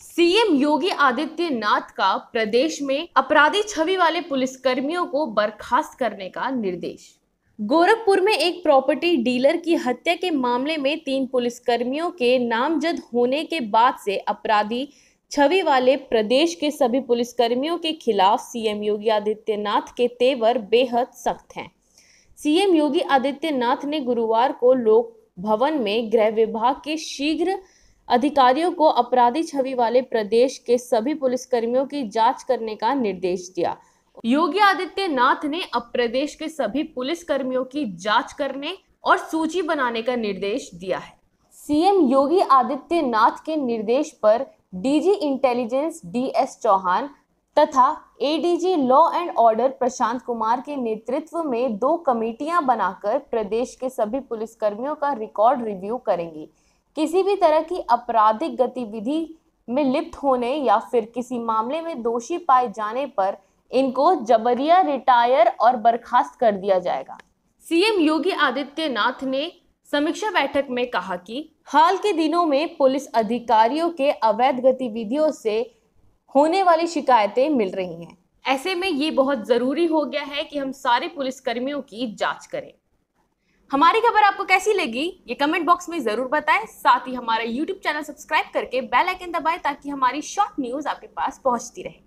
CM योगी आदित्यनाथ का प्रदेश में अपराधी छवि वाले पुलिसकर्मियों को बर्खास्त करने का निर्देश गोरखपुर में एक प्रॉपर्टी डीलर की हत्या के मामले में तीन पुलिसकर्मियों के नामजद होने के बाद से अपराधी छवि वाले प्रदेश के सभी पुलिसकर्मियों के खिलाफ सीएम योगी आदित्यनाथ के तेवर बेहद सख्त हैं सीएम योगी आदित्यनाथ ने गुरुवार को लोक भवन में गृह विभाग के शीघ्र अधिकारियों को अपराधी छवि वाले प्रदेश के सभी पुलिसकर्मियों की जांच करने का निर्देश दिया योगी आदित्यनाथ ने अब प्रदेश के सभी पुलिसकर्मियों की जांच करने और सूची बनाने का निर्देश दिया है सीएम योगी आदित्यनाथ के निर्देश पर डीजी इंटेलिजेंस डीएस चौहान तथा ADG law and order Prashant Kumar के नेतृत्व में दो कमेटियां बनाकर प्रदेश के सभी पुलिसकर्मियों का रिकॉर्ड रिव्यू करेंगी किसी भी तरह की आपराधिक गतिविधि में लिप्त होने या फिर किसी मामले में दोषी पाए जाने पर इनको जबरिया रिटायर और बर्खास्त कर दिया जाएगा सीएम योगी आदित्यनाथ ने समीक्षा बैठक में कहा कि हाल के दिनों में पुलिस अधिकारियों के अवैध गतिविधियों से होने वाली शिकायतें मिल रही हैं ऐसे में ये बहुत ज़रूरी हो गया है कि हम सारे पुलिसकर्मियों की जांच करें हमारी खबर आपको कैसी लगी ये कमेंट बॉक्स में ज़रूर बताएं साथ ही हमारा यूट्यूब चैनल सब्सक्राइब करके बेल आइकन दबाएं ताकि हमारी शॉर्ट न्यूज़ आपके पास पहुंचती रहे